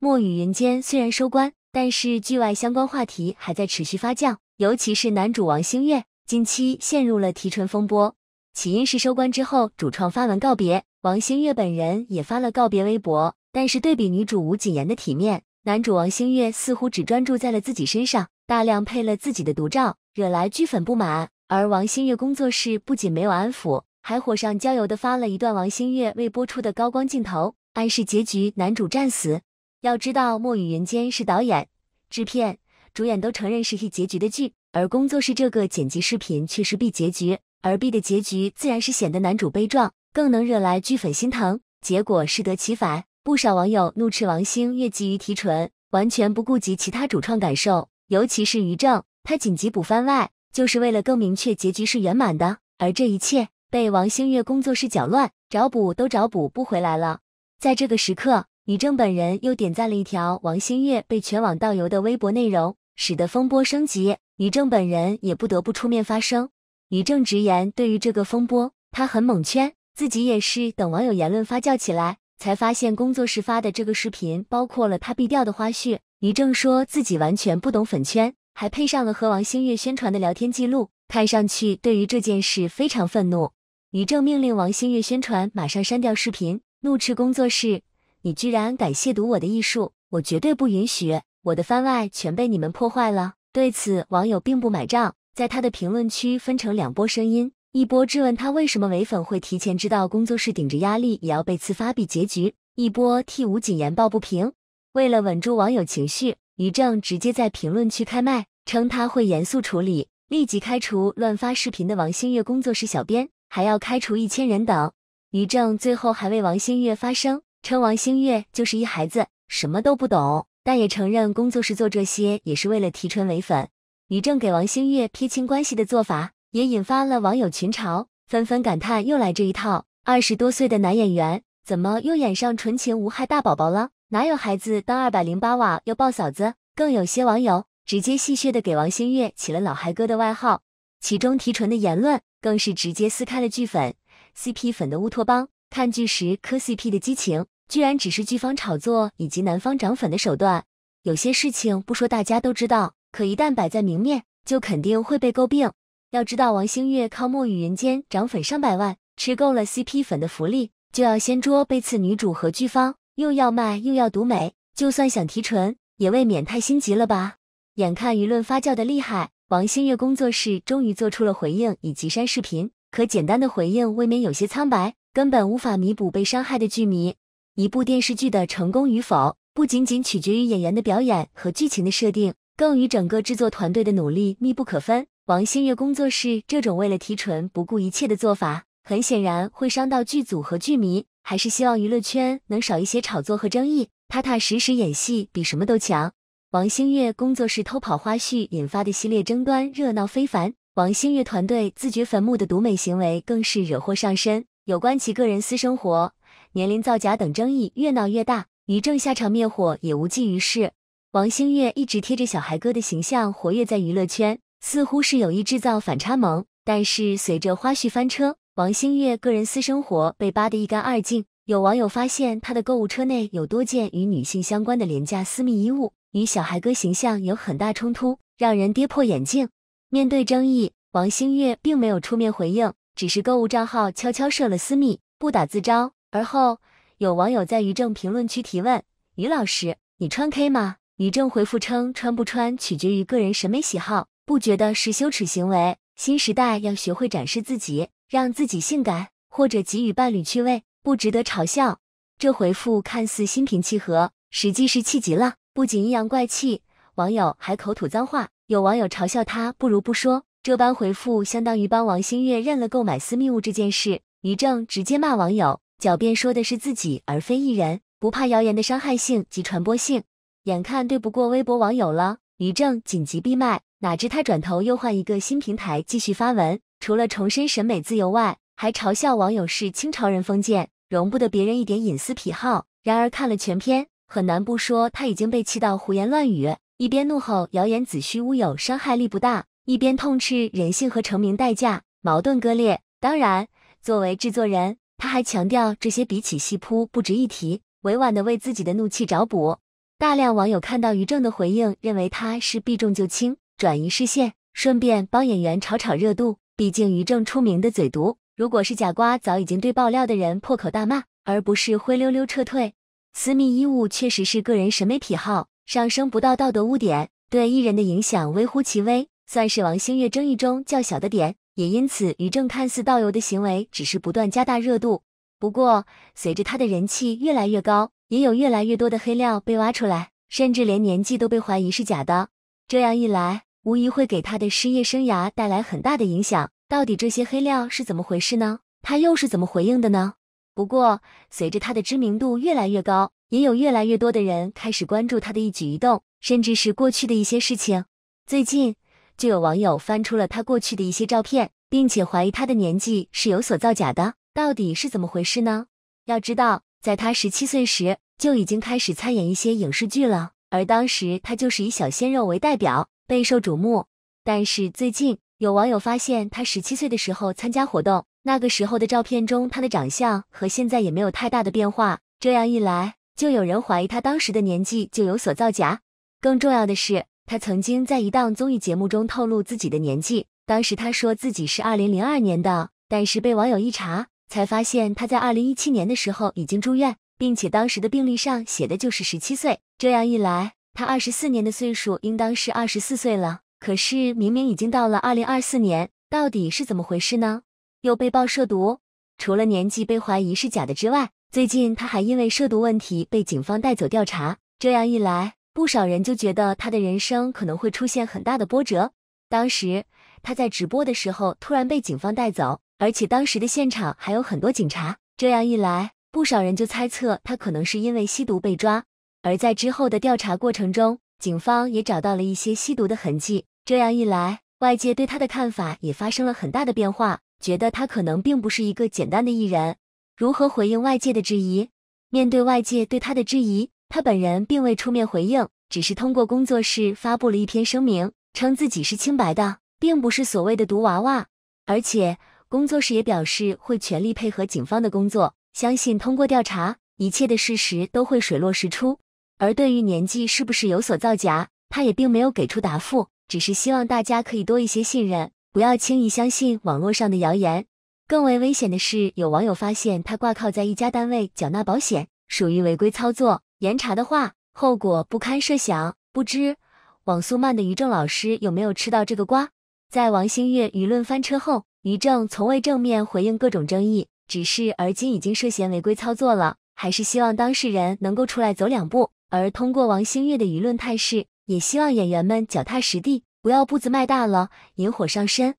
《墨雨云间》虽然收官，但是剧外相关话题还在持续发酵，尤其是男主王星越近期陷入了提纯风波。起因是收官之后主创发文告别，王星越本人也发了告别微博。但是对比女主吴谨言的体面，男主王星越似乎只专注在了自己身上，大量配了自己的独照，惹来剧粉不满。而王星越工作室不仅没有安抚，还火上浇油的发了一段王星越未播出的高光镜头，暗示结局男主战死。要知道，《墨雨云间》是导演、制片、主演都承认是 E 结局的剧，而工作室这个剪辑视频却是 B 结局，而 B 的结局自然是显得男主悲壮，更能惹来剧粉心疼，结果适得其反。不少网友怒斥王星越急于提纯，完全不顾及其他主创感受，尤其是于正，他紧急补番外就是为了更明确结局是圆满的，而这一切被王星越工作室搅乱，找补都找补不回来了。在这个时刻。李正本人又点赞了一条王星越被全网倒游的微博内容，使得风波升级。李正本人也不得不出面发声。李正直言，对于这个风波，他很懵圈，自己也是等网友言论发酵起来，才发现工作室发的这个视频包括了他必掉的花絮。李正说自己完全不懂粉圈，还配上了和王星越宣传的聊天记录，看上去对于这件事非常愤怒。李正命令王星越宣传马上删掉视频，怒斥工作室。你居然敢亵渎我的艺术，我绝对不允许！我的番外全被你们破坏了。对此，网友并不买账，在他的评论区分成两波声音：一波质问他为什么唯粉会提前知道工作室顶着压力也要被刺发币结局；一波替吴谨言抱不平。为了稳住网友情绪，于正直接在评论区开麦，称他会严肃处理，立即开除乱发视频的王星越工作室小编，还要开除一千人等。于正最后还为王星越发声。称王星越就是一孩子，什么都不懂，但也承认工作室做这些也是为了提纯伪粉。于正给王星越撇清关系的做法，也引发了网友群嘲，纷纷感叹又来这一套。二十多岁的男演员怎么又演上纯情无害大宝宝了？哪有孩子当二百零八瓦要抱嫂子？更有些网友直接戏谑的给王星越起了“老孩哥”的外号，其中提纯的言论更是直接撕开了剧粉、CP 粉的乌托邦，看剧时磕 CP 的激情。居然只是剧方炒作以及男方涨粉的手段，有些事情不说大家都知道，可一旦摆在明面，就肯定会被诟病。要知道王星越靠《墨雨人间》涨粉上百万，吃够了 CP 粉的福利，就要掀桌背刺女主和剧方，又要卖又要独美，就算想提纯，也未免太心急了吧？眼看舆论发酵的厉害，王星越工作室终于做出了回应以及删视频，可简单的回应未免有些苍白，根本无法弥补被伤害的剧迷。一部电视剧的成功与否，不仅仅取决于演员的表演和剧情的设定，更与整个制作团队的努力密不可分。王星越工作室这种为了提纯不顾一切的做法，很显然会伤到剧组和剧迷。还是希望娱乐圈能少一些炒作和争议，踏踏实实演戏比什么都强。王星越工作室偷跑花絮引发的系列争端热闹非凡，王星越团队自掘坟墓的毒美行为更是惹祸上身。有关其个人私生活。年龄造假等争议越闹越大，于正下场灭火也无济于事。王星越一直贴着小孩哥的形象活跃在娱乐圈，似乎是有意制造反差萌。但是随着花絮翻车，王星越个人私生活被扒得一干二净。有网友发现他的购物车内有多件与女性相关的廉价私密衣物，与小孩哥形象有很大冲突，让人跌破眼镜。面对争议，王星越并没有出面回应，只是购物账号悄悄设了私密，不打自招。而后，有网友在于正评论区提问：“于老师，你穿 K 吗？”于正回复称：“穿不穿取决于个人审美喜好，不觉得是羞耻行为。新时代要学会展示自己，让自己性感，或者给予伴侣趣味，不值得嘲笑。”这回复看似心平气和，实际是气急了，不仅阴阳怪气，网友还口吐脏话。有网友嘲笑他，不如不说。这般回复相当于帮王星越认了购买私密物这件事。于正直接骂网友。狡辩说的是自己，而非艺人，不怕谣言的伤害性及传播性。眼看对不过微博网友了，于正紧急闭麦。哪知他转头又换一个新平台继续发文，除了重申审美自由外，还嘲笑网友是清朝人封建，容不得别人一点隐私癖好。然而看了全篇，很难不说他已经被气到胡言乱语，一边怒吼谣言子虚乌有，伤害力不大，一边痛斥人性和成名代价，矛盾割裂。当然，作为制作人。他还强调这些比起戏扑不值一提，委婉的为自己的怒气找补。大量网友看到于正的回应，认为他是避重就轻，转移视线，顺便帮演员炒炒热度。毕竟于正出名的嘴毒，如果是假瓜，早已经对爆料的人破口大骂，而不是灰溜溜撤退。私密衣物确实是个人审美癖好，上升不到道德污点，对艺人的影响微乎其微，算是王星越争议中较小的点。也因此，于正看似倒油的行为只是不断加大热度。不过，随着他的人气越来越高，也有越来越多的黑料被挖出来，甚至连年纪都被怀疑是假的。这样一来，无疑会给他的事业生涯带来很大的影响。到底这些黑料是怎么回事呢？他又是怎么回应的呢？不过，随着他的知名度越来越高，也有越来越多的人开始关注他的一举一动，甚至是过去的一些事情。最近。就有网友翻出了他过去的一些照片，并且怀疑他的年纪是有所造假的，到底是怎么回事呢？要知道，在他十七岁时就已经开始参演一些影视剧了，而当时他就是以小鲜肉为代表，备受瞩目。但是最近有网友发现，他十七岁的时候参加活动，那个时候的照片中他的长相和现在也没有太大的变化，这样一来，就有人怀疑他当时的年纪就有所造假。更重要的是。他曾经在一档综艺节目中透露自己的年纪，当时他说自己是二零零二年的，但是被网友一查，才发现他在二零一七年的时候已经住院，并且当时的病历上写的就是十七岁，这样一来，他二十四年的岁数应当是二十四岁了，可是明明已经到了二零二四年，到底是怎么回事呢？又被曝涉毒，除了年纪被怀疑是假的之外，最近他还因为涉毒问题被警方带走调查，这样一来。不少人就觉得他的人生可能会出现很大的波折。当时他在直播的时候突然被警方带走，而且当时的现场还有很多警察。这样一来，不少人就猜测他可能是因为吸毒被抓。而在之后的调查过程中，警方也找到了一些吸毒的痕迹。这样一来，外界对他的看法也发生了很大的变化，觉得他可能并不是一个简单的艺人。如何回应外界的质疑？面对外界对他的质疑？他本人并未出面回应，只是通过工作室发布了一篇声明，称自己是清白的，并不是所谓的“毒娃娃”，而且工作室也表示会全力配合警方的工作，相信通过调查，一切的事实都会水落石出。而对于年纪是不是有所造假，他也并没有给出答复，只是希望大家可以多一些信任，不要轻易相信网络上的谣言。更为危险的是，有网友发现他挂靠在一家单位缴纳保险，属于违规操作。严查的话，后果不堪设想。不知网速慢的于正老师有没有吃到这个瓜？在王星越舆论翻车后，于正从未正面回应各种争议，只是而今已经涉嫌违规操作了。还是希望当事人能够出来走两步。而通过王星越的舆论态势，也希望演员们脚踏实地，不要步子迈大了，引火上身。